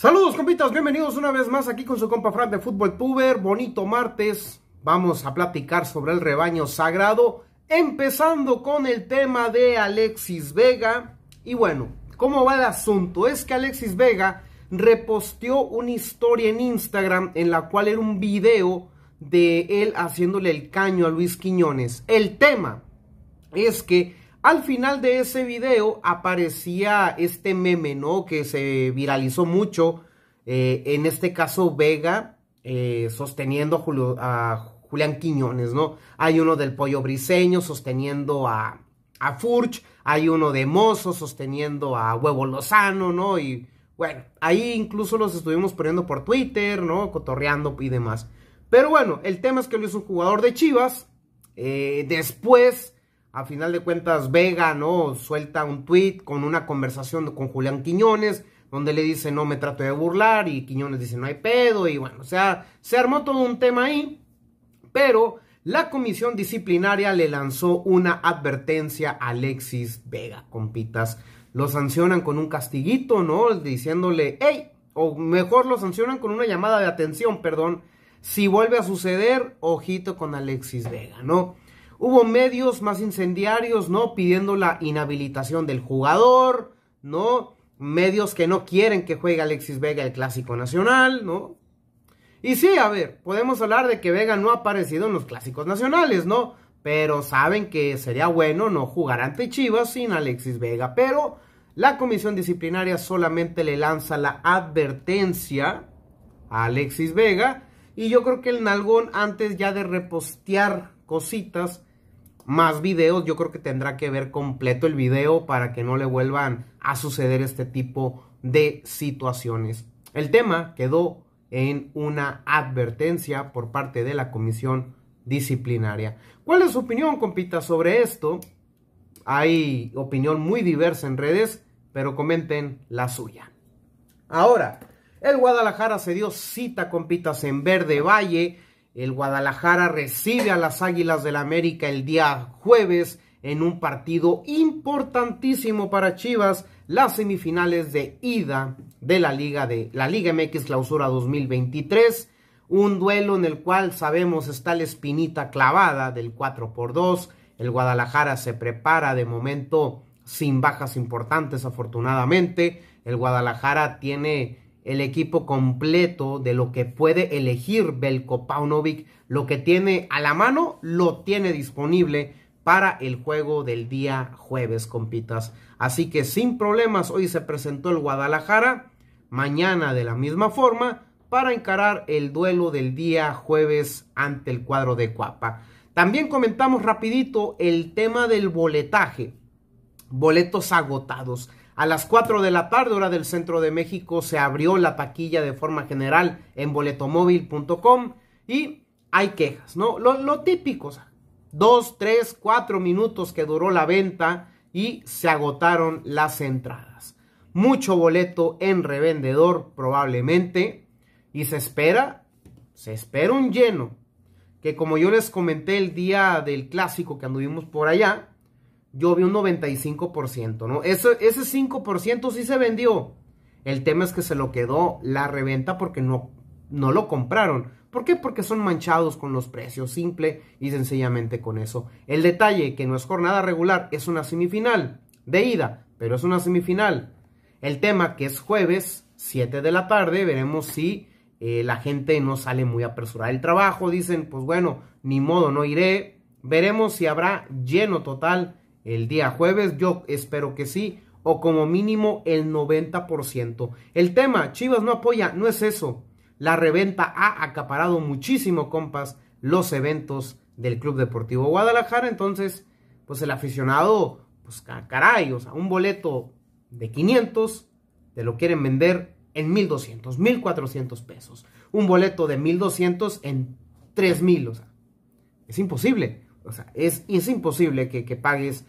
Saludos compitas, bienvenidos una vez más aquí con su compa Fran de Fútbol Tuber, bonito martes, vamos a platicar sobre el rebaño sagrado, empezando con el tema de Alexis Vega, y bueno, ¿cómo va el asunto? Es que Alexis Vega reposteó una historia en Instagram en la cual era un video de él haciéndole el caño a Luis Quiñones, el tema es que al final de ese video aparecía este meme, ¿no? Que se viralizó mucho. Eh, en este caso, Vega eh, sosteniendo a, Julián Quiñones, ¿no? Hay uno del Pollo Briseño sosteniendo a, Furch. Hay uno de Mozo sosteniendo a Huevo Lozano, ¿no? Y bueno, ahí incluso los estuvimos poniendo por Twitter, ¿no? Cotorreando y demás. Pero bueno, el tema es que lo hizo un jugador de Chivas. Eh, después a final de cuentas Vega, ¿no? Suelta un tweet con una conversación con Julián Quiñones, donde le dice, no me trato de burlar, y Quiñones dice, no hay pedo, y bueno, o sea, se armó todo un tema ahí, pero la comisión disciplinaria le lanzó una advertencia a Alexis Vega, compitas. Lo sancionan con un castiguito, ¿no? Diciéndole, hey, o mejor lo sancionan con una llamada de atención, perdón. Si vuelve a suceder, ojito con Alexis Vega, ¿no? Hubo medios más incendiarios, ¿no? Pidiendo la inhabilitación del jugador, ¿no? Medios que no quieren que juegue Alexis Vega el Clásico Nacional, ¿no? Y sí, a ver, podemos hablar de que Vega no ha aparecido en los Clásicos Nacionales, ¿no? Pero saben que sería bueno no jugar ante Chivas sin Alexis Vega. Pero la comisión disciplinaria solamente le lanza la advertencia a Alexis Vega. Y yo creo que el Nalgón antes ya de repostear cositas más videos. Yo creo que tendrá que ver completo el video para que no le vuelvan a suceder este tipo de situaciones. El tema quedó en una advertencia por parte de la comisión disciplinaria. ¿Cuál es su opinión, compita, sobre esto? Hay opinión muy diversa en redes, pero comenten la suya. Ahora, el Guadalajara se dio cita, compitas, en Verde Valle el Guadalajara recibe a las Águilas del la América el día jueves en un partido importantísimo para Chivas, las semifinales de ida de la Liga de la Liga MX Clausura 2023, un duelo en el cual sabemos está la espinita clavada del 4 por 2. El Guadalajara se prepara de momento sin bajas importantes afortunadamente. El Guadalajara tiene el equipo completo de lo que puede elegir Belko Paunovic, lo que tiene a la mano, lo tiene disponible para el juego del día jueves, compitas. Así que sin problemas, hoy se presentó el Guadalajara, mañana de la misma forma, para encarar el duelo del día jueves ante el cuadro de Cuapa. También comentamos rapidito el tema del boletaje, boletos agotados. A las 4 de la tarde, hora del centro de México, se abrió la taquilla de forma general en boletomóvil.com y hay quejas, ¿no? Lo, típico, dos, tres, cuatro minutos que duró la venta y se agotaron las entradas. Mucho boleto en revendedor probablemente y se espera, se espera un lleno, que como yo les comenté el día del clásico que anduvimos por allá, yo vi un 95%, ¿no? Ese, ese 5% sí se vendió. El tema es que se lo quedó la reventa porque no, no lo compraron. ¿Por qué? Porque son manchados con los precios, simple y sencillamente con eso. El detalle que no es jornada regular, es una semifinal de ida, pero es una semifinal. El tema que es jueves, 7 de la tarde, veremos si eh, la gente no sale muy apresurada del trabajo, dicen, pues bueno, ni modo, no iré. Veremos si habrá lleno total el día jueves, yo espero que sí, o como mínimo el 90%. El tema, Chivas no apoya, no es eso. La reventa ha acaparado muchísimo, compas, los eventos del Club Deportivo Guadalajara, entonces, pues el aficionado, pues caray, o sea, un boleto de 500, te lo quieren vender en 1200, 1400 pesos. Un boleto de 1200 en 3000, o sea, es imposible. O sea, es, es imposible que, que pagues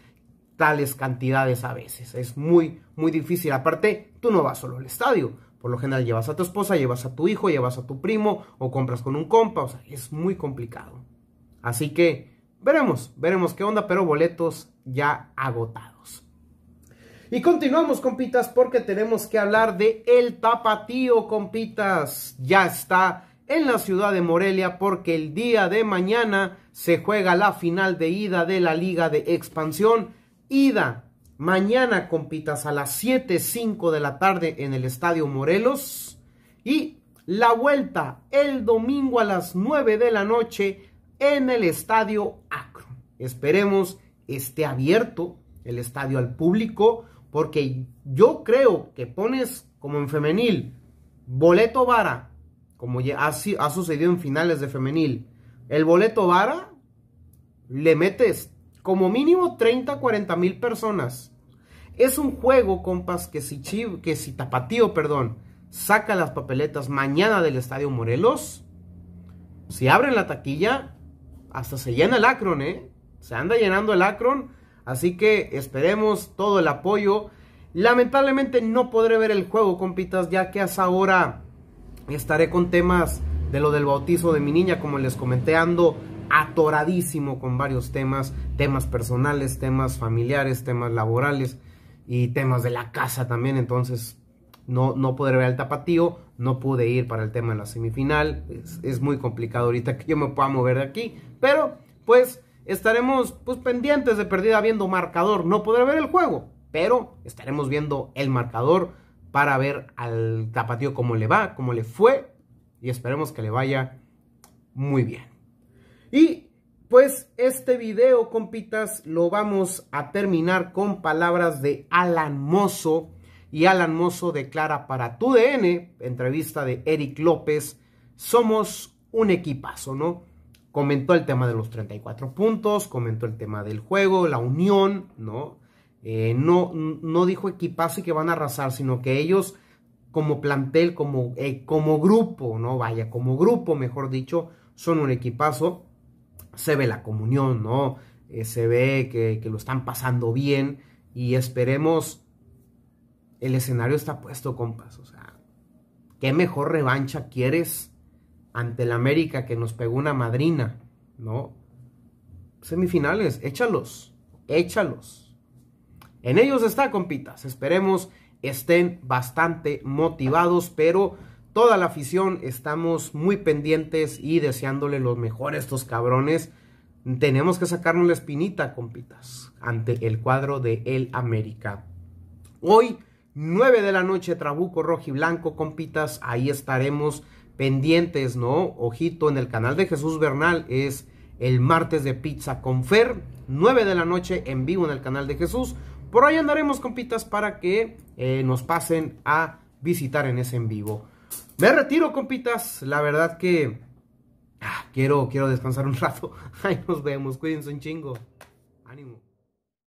tales cantidades a veces. Es muy, muy difícil. Aparte, tú no vas solo al estadio. Por lo general llevas a tu esposa, llevas a tu hijo, llevas a tu primo o compras con un compa. O sea, es muy complicado. Así que veremos, veremos qué onda, pero boletos ya agotados. Y continuamos, compitas, porque tenemos que hablar de el tapatío, compitas. Ya está en la ciudad de Morelia porque el día de mañana se juega la final de ida de la Liga de Expansión. Ida, mañana compitas a las 7.05 de la tarde en el Estadio Morelos y la vuelta el domingo a las 9 de la noche en el Estadio Acro. Esperemos esté abierto el estadio al público porque yo creo que pones como en femenil boleto vara como ya ha sucedido en finales de femenil, el boleto vara le metes como mínimo 30, 40 mil personas. Es un juego, compas, que si, Chiv, que si Tapatío, perdón, saca las papeletas mañana del Estadio Morelos, si abren la taquilla, hasta se llena el Acron, ¿eh? Se anda llenando el Acron, así que esperemos todo el apoyo. Lamentablemente no podré ver el juego, compitas, ya que hasta ahora Estaré con temas de lo del bautizo de mi niña, como les comenté, ando atoradísimo con varios temas, temas personales, temas familiares, temas laborales y temas de la casa también, entonces no, no podré ver el tapatío, no pude ir para el tema de la semifinal, es, muy complicado ahorita que yo me pueda mover de aquí, pero pues estaremos pues pendientes de perdida viendo marcador, no podré ver el juego, pero estaremos viendo el marcador para ver al tapatío cómo le va, cómo le fue y esperemos que le vaya muy bien. Y pues este video, compitas, lo vamos a terminar con palabras de Alan Mozo. Y Alan Mozo declara para tu DN, entrevista de Eric López, somos un equipazo, ¿no? Comentó el tema de los 34 puntos, comentó el tema del juego, la unión, ¿no? Eh, no, no dijo equipazo y que van a arrasar, sino que ellos como plantel, como, eh, como grupo, no vaya, como grupo, mejor dicho, son un equipazo. Se ve la comunión, ¿no? Eh, se ve que, lo están pasando bien y esperemos, el escenario está puesto, compas, o sea, ¿qué mejor revancha quieres ante el América que nos pegó una madrina, ¿no? Semifinales, échalos, échalos. En ellos está, compitas. Esperemos estén bastante motivados, pero toda la afición estamos muy pendientes y deseándole lo mejor a estos cabrones. Tenemos que sacarnos la espinita, compitas, ante el cuadro de El América. Hoy, 9 de la noche, Trabuco Rojo y Blanco, compitas, ahí estaremos pendientes, ¿no? Ojito, en el canal de Jesús Bernal es el martes de pizza con Fer, 9 de la noche en vivo en el canal de Jesús. Por ahí andaremos, compitas, para que eh, nos pasen a visitar en ese en vivo. Me retiro, compitas. La verdad que ah, quiero, quiero descansar un rato. Ahí nos vemos. Cuídense un chingo. Ánimo.